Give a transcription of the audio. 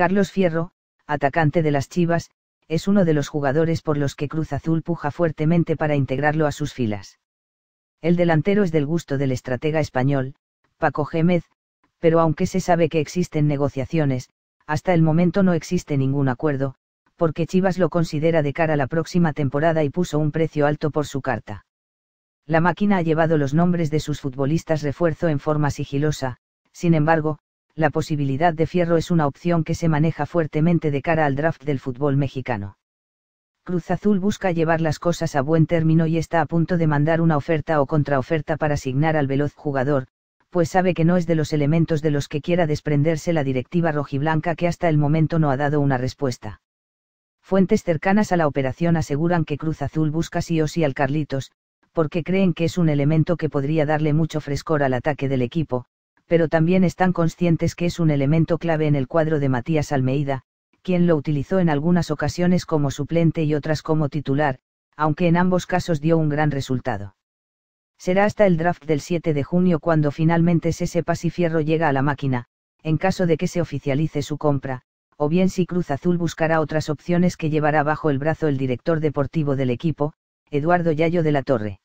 Carlos Fierro, atacante de las Chivas, es uno de los jugadores por los que Cruz Azul puja fuertemente para integrarlo a sus filas. El delantero es del gusto del estratega español, Paco Gémez, pero aunque se sabe que existen negociaciones, hasta el momento no existe ningún acuerdo, porque Chivas lo considera de cara a la próxima temporada y puso un precio alto por su carta. La máquina ha llevado los nombres de sus futbolistas refuerzo en forma sigilosa, sin embargo, la posibilidad de Fierro es una opción que se maneja fuertemente de cara al draft del fútbol mexicano. Cruz Azul busca llevar las cosas a buen término y está a punto de mandar una oferta o contraoferta para asignar al veloz jugador, pues sabe que no es de los elementos de los que quiera desprenderse la directiva rojiblanca que hasta el momento no ha dado una respuesta. Fuentes cercanas a la operación aseguran que Cruz Azul busca sí o sí al Carlitos, porque creen que es un elemento que podría darle mucho frescor al ataque del equipo, pero también están conscientes que es un elemento clave en el cuadro de Matías Almeida, quien lo utilizó en algunas ocasiones como suplente y otras como titular, aunque en ambos casos dio un gran resultado. Será hasta el draft del 7 de junio cuando finalmente si Fierro llega a la máquina, en caso de que se oficialice su compra, o bien si Cruz Azul buscará otras opciones que llevará bajo el brazo el director deportivo del equipo, Eduardo Yayo de la Torre.